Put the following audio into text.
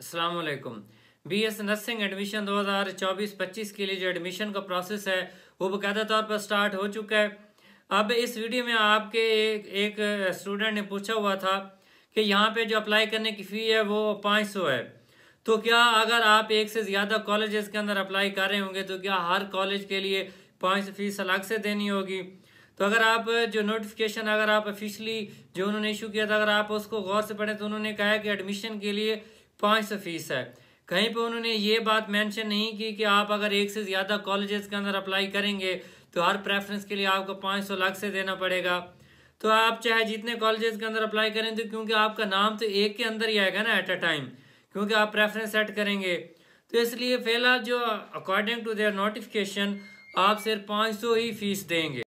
Aslam B S nursing admission 2024-25 के लिए जो एडमिशन का प्रोसेस है वो बाकायदा तौर पर स्टार्ट हो चुका है अब इस वीडियो में आपके एक एक स्टूडेंट ने पूछा हुआ था कि यहाँ पे जो अप्लाई करने की फ़ी है वो 500 है तो क्या अगर आप एक से ज़्यादा कॉलेजेस के अंदर अप्लाई कर रहे होंगे तो क्या हर कॉलेज के लिए पाँच सौ फीस अलग से देनी होगी तो अगर आप जो नोटिफिकेशन अगर आप ऑफिशली जो उन्होंने इशू किया था अगर आप उसको गौर से पढ़ें तो उन्होंने कहा है कि एडमिशन के लिए पाँच सौ फीस है कहीं पे उन्होंने ये बात मेंशन नहीं की कि आप अगर एक से ज़्यादा कॉलेजेस के अंदर अप्लाई करेंगे तो हर प्रेफरेंस के लिए आपको पाँच सौ लाख से देना पड़ेगा तो आप चाहे जितने कॉलेजेस के अंदर अप्लाई करें तो क्योंकि आपका नाम तो एक के अंदर ही आएगा ना एट अ टाइम क्योंकि आप प्रेफरेंस सेट करेंगे तो इसलिए फ़िलहाल जो अकॉर्डिंग टू देयर नोटिफिकेशन आप सिर्फ पाँच सौ ही फीस देंगे